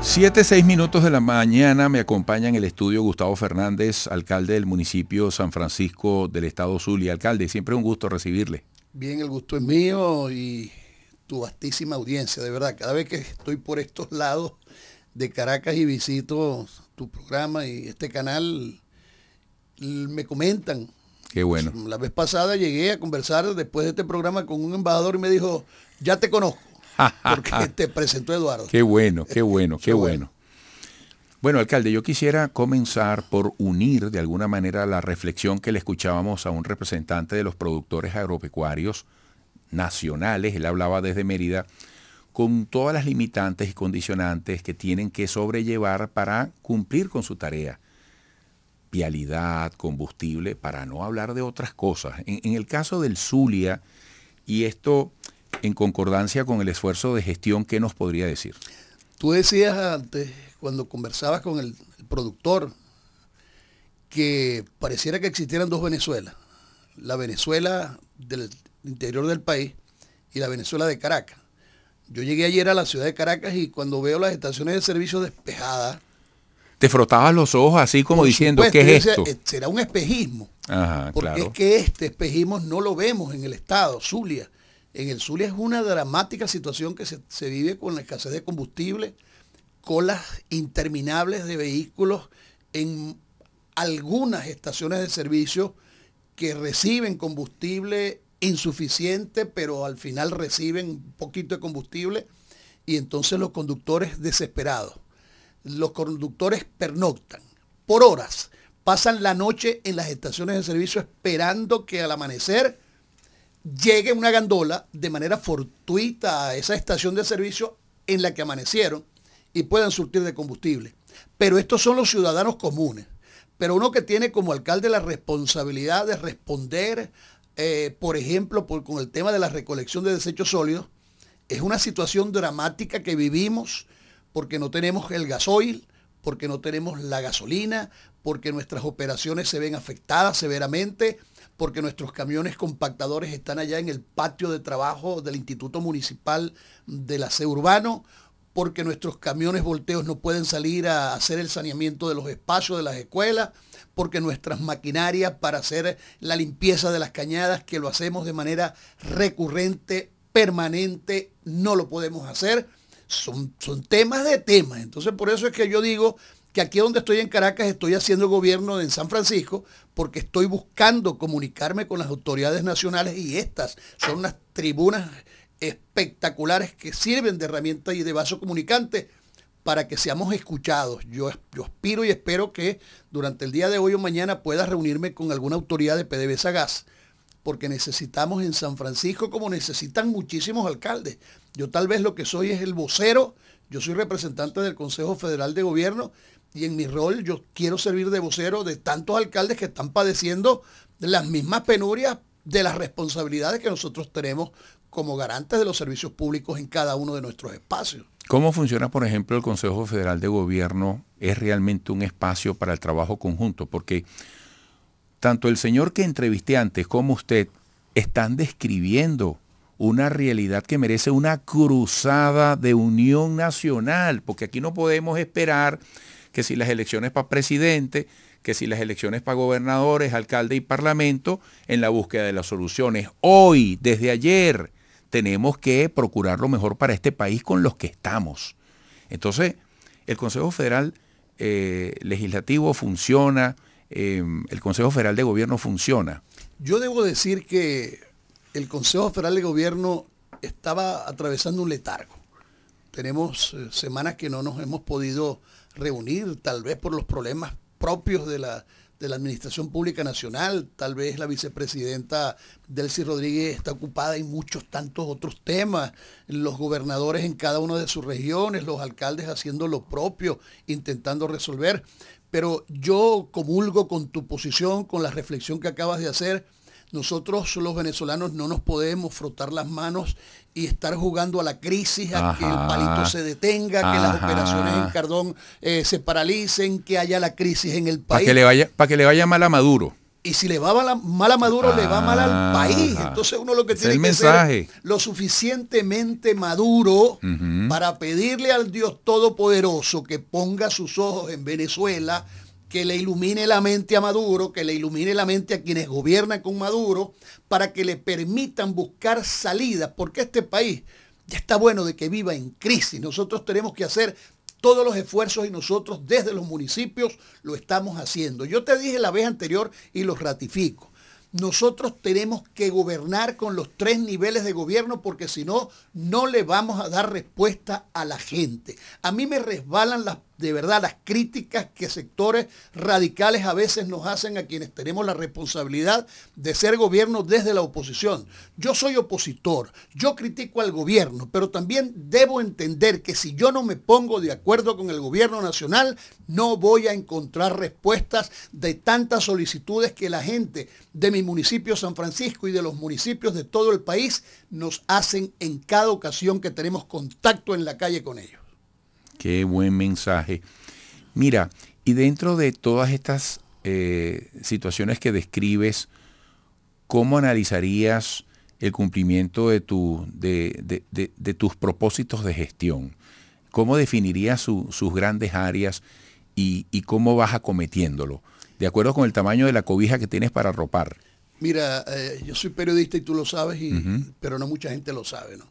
Siete, seis minutos de la mañana me acompaña en el estudio Gustavo Fernández, alcalde del municipio San Francisco del Estado Y Alcalde, siempre un gusto recibirle. Bien, el gusto es mío y tu vastísima audiencia, de verdad. Cada vez que estoy por estos lados de Caracas y visito tu programa y este canal, me comentan. Qué bueno. la vez pasada llegué a conversar después de este programa con un embajador y me dijo, ya te conozco porque te presentó Eduardo. Qué bueno, qué bueno, qué bueno. Bueno, alcalde, yo quisiera comenzar por unir de alguna manera la reflexión que le escuchábamos a un representante de los productores agropecuarios nacionales, él hablaba desde Mérida, con todas las limitantes y condicionantes que tienen que sobrellevar para cumplir con su tarea. Vialidad, combustible, para no hablar de otras cosas. En, en el caso del Zulia, y esto en concordancia con el esfuerzo de gestión, ¿qué nos podría decir? Tú decías antes, cuando conversabas con el, productor, que pareciera que existieran dos Venezuelas, la Venezuela del interior del país y la Venezuela de Caracas. Yo llegué ayer a la ciudad de Caracas y cuando veo las estaciones de servicio despejadas... Te frotabas los ojos así como diciendo, que ¿qué es esto? Eh, será un espejismo. porque es que este espejismo no lo vemos en el Estado, Zulia. En el Zulia es una dramática situación que se, se vive con la escasez de combustible, colas interminables de vehículos en algunas estaciones de servicio que reciben combustible insuficiente, pero al final reciben un poquito de combustible y entonces los conductores desesperados. Los conductores pernoctan por horas, pasan la noche en las estaciones de servicio esperando que al amanecer llegue una gandola de manera fortuita a esa estación de servicio en la que amanecieron y puedan surtir de combustible. Pero estos son los ciudadanos comunes. Pero uno que tiene como alcalde la responsabilidad de responder, eh, por ejemplo, con el tema de la recolección de desechos sólidos, es una situación dramática que vivimos porque no tenemos el gasoil, porque no tenemos la gasolina, porque nuestras operaciones se ven afectadas severamente porque nuestros camiones compactadores están allá en el patio de trabajo del Instituto Municipal de la C Urbano, porque nuestros camiones volteos no pueden salir a hacer el saneamiento de los espacios de las escuelas, porque nuestras maquinarias para hacer la limpieza de las cañadas, que lo hacemos de manera recurrente, permanente, no lo podemos hacer. Son, son temas de temas. Entonces por eso es que yo digo que aquí donde estoy en Caracas estoy haciendo gobierno en San Francisco porque estoy buscando comunicarme con las autoridades nacionales y estas son unas tribunas espectaculares que sirven de herramienta y de vaso comunicante para que seamos escuchados. Yo, yo aspiro y espero que durante el día de hoy o mañana pueda reunirme con alguna autoridad de PDVSA Gas, porque necesitamos en San Francisco como necesitan muchísimos alcaldes. Yo tal vez lo que soy es el vocero, yo soy representante del Consejo Federal de Gobierno, y en mi rol yo quiero servir de vocero de tantos alcaldes que están padeciendo las mismas penurias de las responsabilidades que nosotros tenemos como garantes de los servicios públicos en cada uno de nuestros espacios. ¿Cómo funciona, por ejemplo, el Consejo Federal de Gobierno? ¿Es realmente un espacio para el trabajo conjunto? Porque tanto el señor que entrevisté antes como usted están describiendo una realidad que merece una cruzada de unión nacional, porque aquí no podemos esperar que si las elecciones para presidente, que si las elecciones para gobernadores, alcalde y parlamento, en la búsqueda de las soluciones. Hoy, desde ayer, tenemos que procurar lo mejor para este país con los que estamos. Entonces, el Consejo Federal eh, Legislativo funciona, eh, el Consejo Federal de Gobierno funciona. Yo debo decir que el Consejo Federal de Gobierno estaba atravesando un letargo. Tenemos eh, semanas que no nos hemos podido reunir, tal vez por los problemas propios de la, de la Administración Pública Nacional, tal vez la vicepresidenta Delcy Rodríguez está ocupada en muchos tantos otros temas, los gobernadores en cada una de sus regiones, los alcaldes haciendo lo propio, intentando resolver. Pero yo comulgo con tu posición, con la reflexión que acabas de hacer nosotros los venezolanos no nos podemos frotar las manos y estar jugando a la crisis, a que el palito se detenga, que las operaciones en Cardón eh, se paralicen, que haya la crisis en el país. Para que le vaya, que le vaya mal a Maduro. Y si le va mal a, Maduro, le va mal al ah. país. Entonces uno lo que tiene que ser lo suficientemente maduro para pedirle al Dios Todopoderoso que ponga sus ojos en Venezuela que le ilumine la mente a Maduro, que le ilumine la mente a quienes gobiernan con Maduro, para que le permitan buscar salidas, porque este país ya está bueno de que viva en crisis. Nosotros tenemos que hacer todos los esfuerzos y nosotros desde los municipios lo estamos haciendo. Yo te dije la vez anterior y los ratifico. Nosotros tenemos que gobernar con los tres niveles de gobierno porque si no, no le vamos a dar respuesta a la gente. A mí me resbalan las de verdad las críticas que sectores radicales a veces nos hacen a quienes tenemos la responsabilidad de ser gobierno desde la oposición. Yo soy opositor, yo critico al gobierno, pero también debo entender que si yo no me pongo de acuerdo con el gobierno nacional, no voy a encontrar respuestas de tantas solicitudes que la gente de mi municipio San Francisco y de los municipios de todo el país nos hacen en cada ocasión que tenemos contacto en la calle con ellos. Qué buen mensaje. Mira, y dentro de todas estas eh, situaciones que describes, ¿cómo analizarías el cumplimiento de, tus propósitos de gestión? ¿Cómo definirías sus grandes áreas y, cómo vas acometiéndolo? De acuerdo con el tamaño de la cobija que tienes para ropar. Mira, eh, yo soy periodista y tú lo sabes, pero no mucha gente lo sabe. ¿no?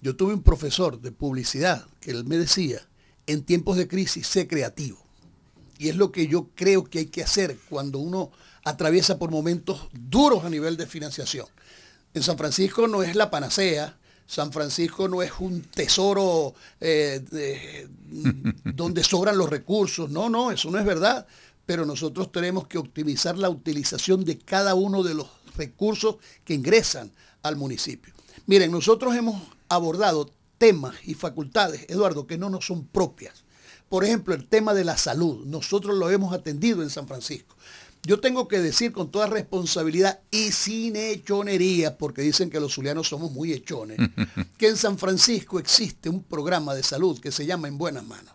Yo tuve un profesor de publicidad que él me decía, en tiempos de crisis, sé creativo. Y es lo que yo creo que hay que hacer cuando uno atraviesa por momentos duros a nivel de financiación. En San Francisco no es la panacea, San Francisco no es un tesoro eh, donde sobran los recursos, no, no, eso no es verdad, pero nosotros tenemos que optimizar la utilización de cada uno de los recursos que ingresan al municipio. Miren, nosotros hemos abordado temas y facultades, Eduardo, que no nos son propias. Por ejemplo, el tema de la salud. Nosotros lo hemos atendido en San Francisco. Yo tengo que decir con toda responsabilidad y sin hechonería, porque dicen que los zulianos somos muy hechones, que en San Francisco existe un programa de salud que se llama En Buenas Manos.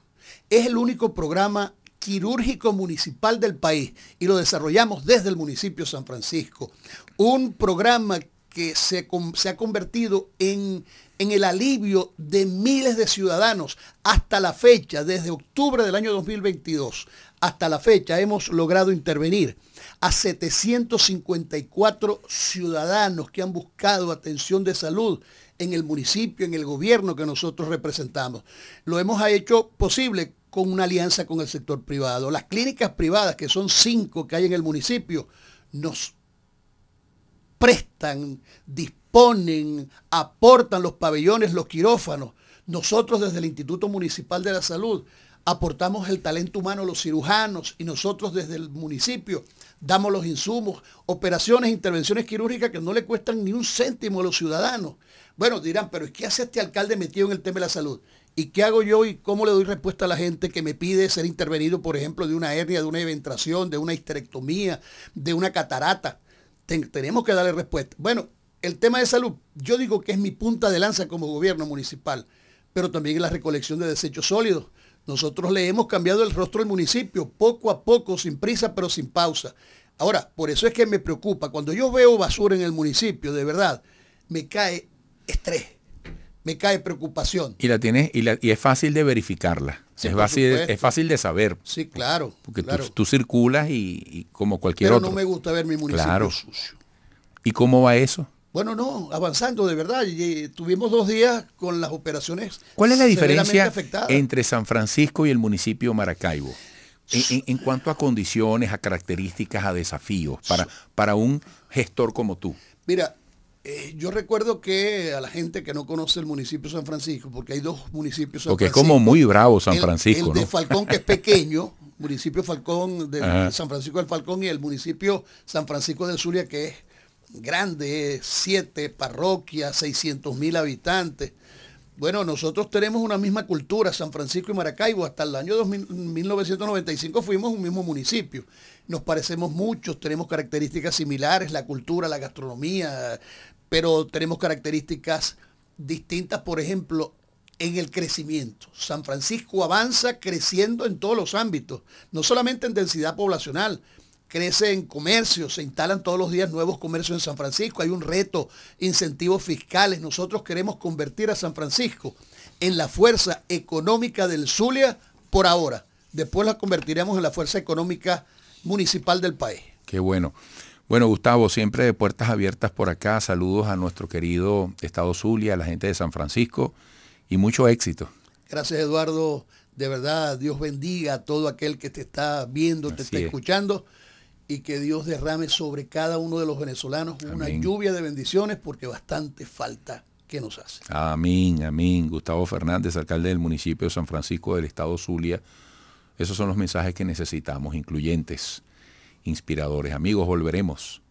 Es el único programa quirúrgico municipal del país y lo desarrollamos desde el municipio de San Francisco. Un programa que se, ha convertido en, en el alivio de miles de ciudadanos. Hasta la fecha, desde octubre del año 2022 hasta la fecha, hemos logrado intervenir a 754 ciudadanos que han buscado atención de salud en el municipio, en el gobierno que nosotros representamos. Lo hemos hecho posible con una alianza con el sector privado. Las clínicas privadas, que son cinco que hay en el municipio, nos prestan, disponen, aportan los pabellones, los quirófanos. Nosotros desde el Instituto Municipal de la Salud aportamos el talento humano, los cirujanos, y nosotros desde el municipio damos los insumos, operaciones, intervenciones quirúrgicas que no le cuestan ni un céntimo a los ciudadanos. Bueno, dirán, pero ¿qué hace este alcalde metido en el tema de la salud? ¿Y qué hago yo y cómo le doy respuesta a la gente que me pide ser intervenido, por ejemplo, de una hernia, de una eventración, de una histerectomía, de una catarata? tenemos que darle respuesta. Bueno, el tema de salud, yo digo que es mi punta de lanza como gobierno municipal, pero también la recolección de desechos sólidos. Nosotros le hemos cambiado el rostro al municipio, poco a poco, sin prisa, pero sin pausa. Ahora, por eso es que me preocupa. Cuando yo veo basura en el municipio, de verdad, me cae estrés, me cae preocupación. Y la tienes, y es fácil de verificarla es, fácil, de saber. Sí, claro. Porque Tú, circulas y, como cualquier Pero otro. no me gusta ver mi municipio claro. sucio. ¿Y cómo va eso? Bueno, no, avanzando de verdad. Eh, tuvimos dos días con las operaciones. ¿Cuál es la diferencia entre San Francisco y el municipio Maracaibo? En, cuanto a condiciones, a características, a desafíos para, para un gestor como tú. Mira, eh, yo recuerdo que a la gente que no conoce el municipio de San Francisco, porque hay dos municipios. San porque es como muy bravo San Francisco. El, el de Falcón, que es pequeño, municipio Falcón, de San Francisco del Falcón, y el municipio San Francisco de Zulia, que es grande, siete parroquias, 600 mil habitantes. Bueno, nosotros tenemos una misma cultura, San Francisco y Maracaibo. Hasta el año 1995 fuimos un mismo municipio. Nos parecemos muchos, tenemos características similares, la cultura, la gastronomía, pero tenemos características distintas, por ejemplo, en el crecimiento. San Francisco avanza creciendo en todos los ámbitos, no solamente en densidad poblacional, crece en comercio, se instalan todos los días nuevos comercios en San Francisco, hay un reto, incentivos fiscales, nosotros queremos convertir a San Francisco en la fuerza económica del Zulia por ahora, después la convertiremos en la fuerza económica municipal del país. Qué bueno. Bueno, Gustavo, siempre de puertas abiertas por acá. Saludos a nuestro querido Estado Zulia, a la gente de San Francisco y mucho éxito. Gracias, Eduardo. De verdad, Dios bendiga a todo aquel que te está viendo, te está escuchando y que Dios derrame sobre cada uno de los venezolanos una lluvia de bendiciones porque bastante falta que nos hace. Amén, amén. Gustavo Fernández, alcalde del municipio de San Francisco del estado Zulia. Esos son los mensajes que necesitamos, incluyentes inspiradores. Amigos, volveremos.